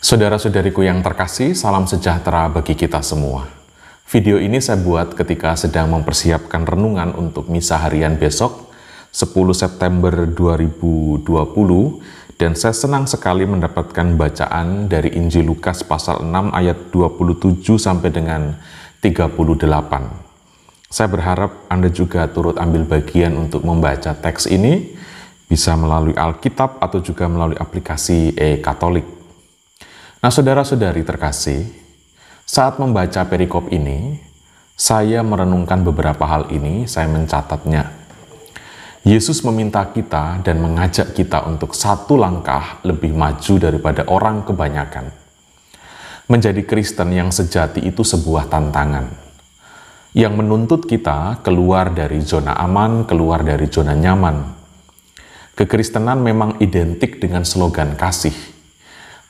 Saudara-saudariku yang terkasih, salam sejahtera bagi kita semua. Video ini saya buat ketika sedang mempersiapkan renungan untuk misa harian besok, 10 September 2020, dan saya senang sekali mendapatkan bacaan dari Injil Lukas pasal 6 ayat 27 sampai dengan 38. Saya berharap Anda juga turut ambil bagian untuk membaca teks ini, bisa melalui Alkitab atau juga melalui aplikasi e-Katolik. Nah, saudara-saudari terkasih, saat membaca perikop ini, saya merenungkan beberapa hal ini, saya mencatatnya. Yesus meminta kita dan mengajak kita untuk satu langkah lebih maju daripada orang kebanyakan. Menjadi Kristen yang sejati itu sebuah tantangan yang menuntut kita keluar dari zona aman, keluar dari zona nyaman. Kekristenan memang identik dengan slogan kasih,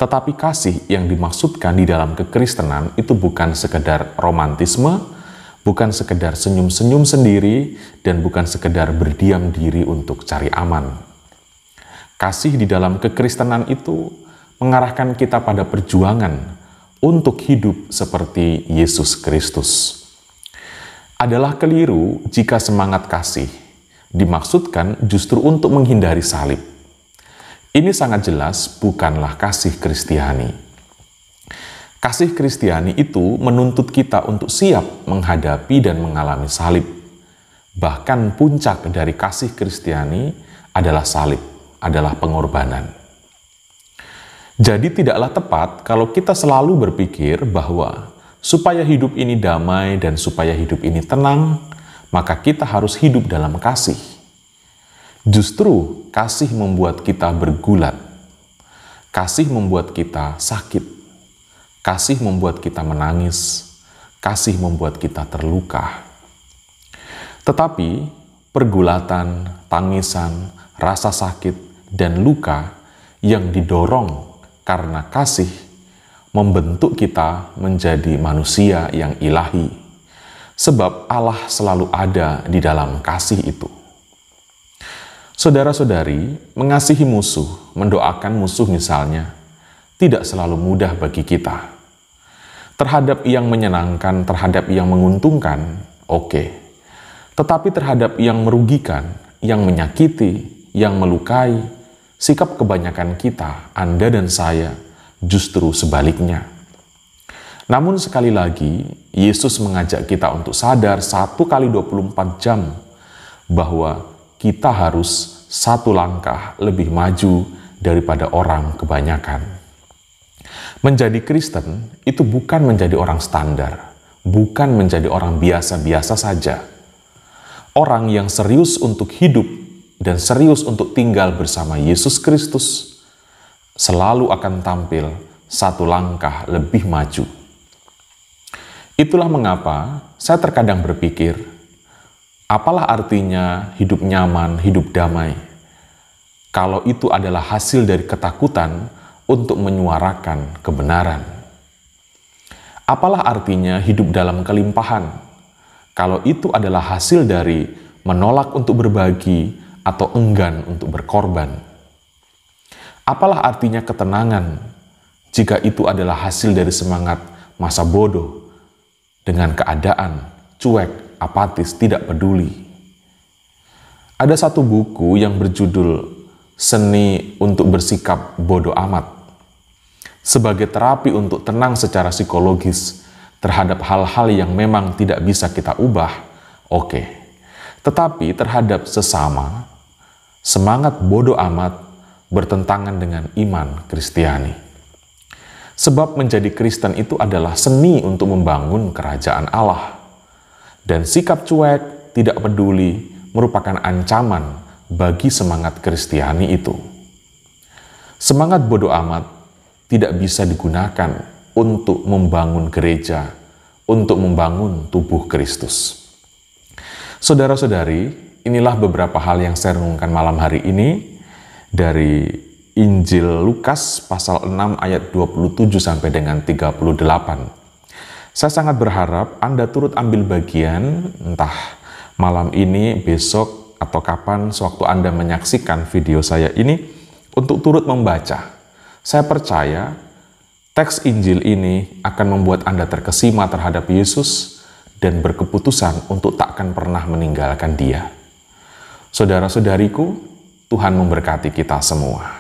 tetapi kasih yang dimaksudkan di dalam kekristenan itu bukan sekedar romantisme, bukan sekedar senyum-senyum sendiri, dan bukan sekedar berdiam diri untuk cari aman. Kasih di dalam kekristenan itu mengarahkan kita pada perjuangan untuk hidup seperti Yesus Kristus. Adalah keliru jika semangat kasih dimaksudkan justru untuk menghindari salib ini sangat jelas bukanlah kasih Kristiani. Kasih Kristiani itu menuntut kita untuk siap menghadapi dan mengalami salib. Bahkan puncak dari kasih Kristiani adalah salib, adalah pengorbanan. Jadi tidaklah tepat kalau kita selalu berpikir bahwa supaya hidup ini damai dan supaya hidup ini tenang, maka kita harus hidup dalam kasih Justru kasih membuat kita bergulat. Kasih membuat kita sakit. Kasih membuat kita menangis. Kasih membuat kita terluka. Tetapi pergulatan, tangisan, rasa sakit, dan luka yang didorong karena kasih membentuk kita menjadi manusia yang ilahi. Sebab Allah selalu ada di dalam kasih itu. Saudara-saudari, mengasihi musuh, mendoakan musuh misalnya, tidak selalu mudah bagi kita. Terhadap yang menyenangkan, terhadap yang menguntungkan, oke. Okay. Tetapi terhadap yang merugikan, yang menyakiti, yang melukai, sikap kebanyakan kita, Anda dan saya, justru sebaliknya. Namun sekali lagi, Yesus mengajak kita untuk sadar satu kali 24 jam bahwa kita harus satu langkah lebih maju daripada orang kebanyakan. Menjadi Kristen itu bukan menjadi orang standar, bukan menjadi orang biasa-biasa saja. Orang yang serius untuk hidup dan serius untuk tinggal bersama Yesus Kristus selalu akan tampil satu langkah lebih maju. Itulah mengapa saya terkadang berpikir, Apalah artinya hidup nyaman, hidup damai, kalau itu adalah hasil dari ketakutan untuk menyuarakan kebenaran? Apalah artinya hidup dalam kelimpahan, kalau itu adalah hasil dari menolak untuk berbagi atau enggan untuk berkorban? Apalah artinya ketenangan jika itu adalah hasil dari semangat masa bodoh dengan keadaan cuek, apatis, tidak peduli. Ada satu buku yang berjudul Seni untuk Bersikap Bodoh Amat. Sebagai terapi untuk tenang secara psikologis terhadap hal-hal yang memang tidak bisa kita ubah, oke. Okay. Tetapi terhadap sesama, semangat bodoh amat bertentangan dengan iman Kristiani. Sebab menjadi Kristen itu adalah seni untuk membangun kerajaan Allah dan sikap cuek, tidak peduli, merupakan ancaman bagi semangat Kristiani itu. Semangat bodoh amat tidak bisa digunakan untuk membangun gereja, untuk membangun tubuh Kristus. Saudara-saudari, inilah beberapa hal yang saya renungkan malam hari ini dari Injil Lukas pasal 6 ayat 27 sampai dengan 38. Saya sangat berharap Anda turut ambil bagian, entah malam ini, besok, atau kapan sewaktu Anda menyaksikan video saya ini, untuk turut membaca. Saya percaya teks Injil ini akan membuat Anda terkesima terhadap Yesus dan berkeputusan untuk takkan pernah meninggalkan Dia. Saudara-saudariku, Tuhan memberkati kita semua.